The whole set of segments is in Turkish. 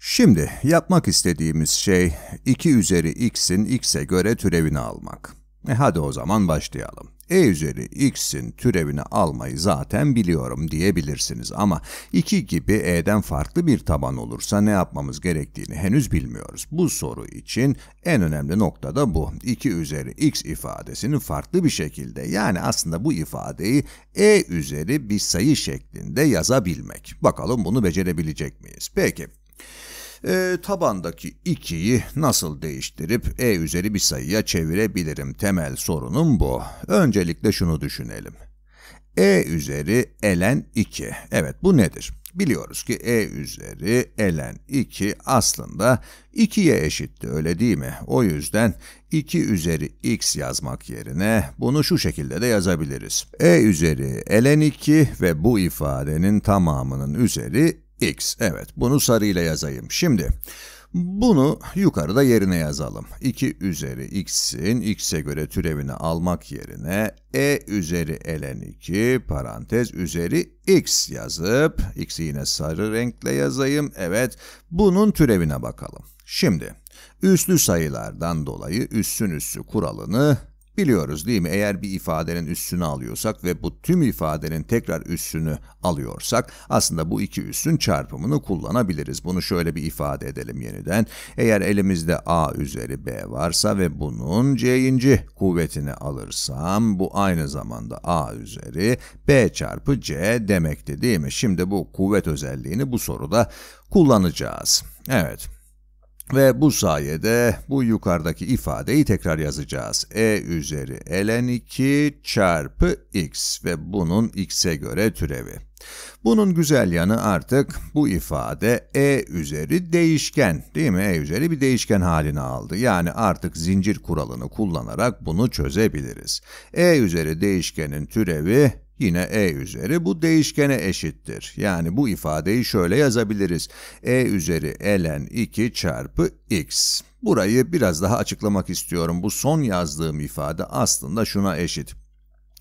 Şimdi yapmak istediğimiz şey 2 üzeri x'in x'e göre türevini almak. E hadi o zaman başlayalım. e üzeri x'in türevini almayı zaten biliyorum diyebilirsiniz ama 2 gibi e'den farklı bir taban olursa ne yapmamız gerektiğini henüz bilmiyoruz. Bu soru için en önemli nokta da bu. 2 üzeri x ifadesini farklı bir şekilde yani aslında bu ifadeyi e üzeri bir sayı şeklinde yazabilmek. Bakalım bunu becerebilecek miyiz? Peki. E, tabandaki 2'yi nasıl değiştirip e üzeri bir sayıya çevirebilirim temel sorunum bu. Öncelikle şunu düşünelim. e üzeri elen 2. Evet bu nedir? Biliyoruz ki e üzeri elen 2 aslında 2'ye eşitti öyle değil mi? O yüzden 2 üzeri x yazmak yerine bunu şu şekilde de yazabiliriz. e üzeri elen 2 ve bu ifadenin tamamının üzeri x. Evet bunu sarıyla yazayım. Şimdi bunu yukarıda yerine yazalım. 2 üzeri x'in x'e göre türevini almak yerine e üzeri ln 2 parantez üzeri x yazıp x'i yine sarı renkle yazayım. Evet bunun türevine bakalım. Şimdi üslü sayılardan dolayı üssün üssü kuralını Biliyoruz değil mi? Eğer bir ifadenin üssünü alıyorsak ve bu tüm ifadenin tekrar üssünü alıyorsak aslında bu iki üssün çarpımını kullanabiliriz. Bunu şöyle bir ifade edelim yeniden. Eğer elimizde a üzeri b varsa ve bunun c'inci kuvvetini alırsam bu aynı zamanda a üzeri b çarpı c demekti değil mi? Şimdi bu kuvvet özelliğini bu soruda kullanacağız. Evet. Ve bu sayede bu yukarıdaki ifadeyi tekrar yazacağız. e üzeri ln 2 çarpı x ve bunun x'e göre türevi. Bunun güzel yanı artık bu ifade e üzeri değişken değil mi? E üzeri bir değişken halini aldı. Yani artık zincir kuralını kullanarak bunu çözebiliriz. e üzeri değişkenin türevi Yine e üzeri bu değişkene eşittir. Yani bu ifadeyi şöyle yazabiliriz. e üzeri ln 2 çarpı x. Burayı biraz daha açıklamak istiyorum. Bu son yazdığım ifade aslında şuna eşit.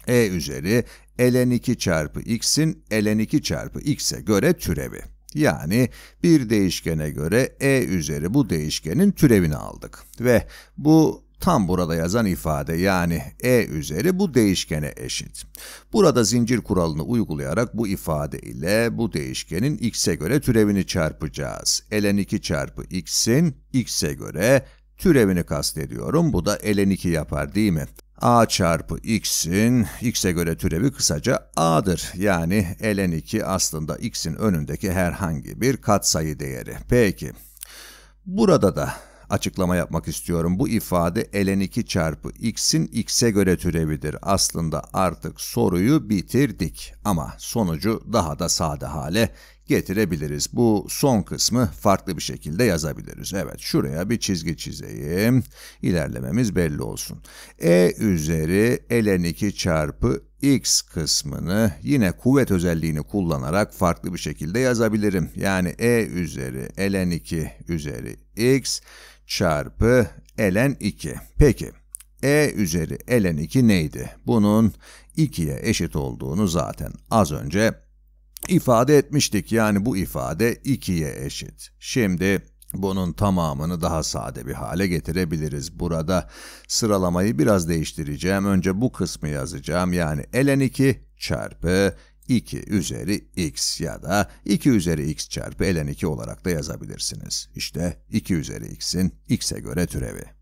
e üzeri ln 2 çarpı x'in ln 2 çarpı x'e göre türevi. Yani bir değişkene göre e üzeri bu değişkenin türevini aldık. Ve bu tam burada yazan ifade yani e üzeri bu değişkene eşit. Burada zincir kuralını uygulayarak bu ifade ile bu değişkenin x'e göre türevini çarpacağız. ln 2 çarpı x'in x'e göre türevini kastediyorum. Bu da ln 2 yapar değil mi? a çarpı x'in x'e göre türevi kısaca a'dır. Yani ln 2 aslında x'in önündeki herhangi bir katsayı değeri. Peki. Burada da açıklama yapmak istiyorum. Bu ifade ln 2 çarpı x'in x'e göre türevidir. Aslında artık soruyu bitirdik ama sonucu daha da sade hale getirebiliriz. Bu son kısmı farklı bir şekilde yazabiliriz. Evet şuraya bir çizgi çizeyim. İlerlememiz belli olsun. E üzeri ln 2 çarpı x kısmını yine kuvvet özelliğini kullanarak farklı bir şekilde yazabilirim. Yani e üzeri ln 2 üzeri x çarpı ln 2. Peki e üzeri ln 2 neydi? Bunun 2'ye eşit olduğunu zaten az önce ifade etmiştik. Yani bu ifade 2'ye eşit. Şimdi bunun tamamını daha sade bir hale getirebiliriz. Burada sıralamayı biraz değiştireceğim. Önce bu kısmı yazacağım. Yani ln 2 çarpı 2 üzeri x ya da 2 üzeri x çarpı ln 2 olarak da yazabilirsiniz. İşte 2 üzeri x'in x'e göre türevi.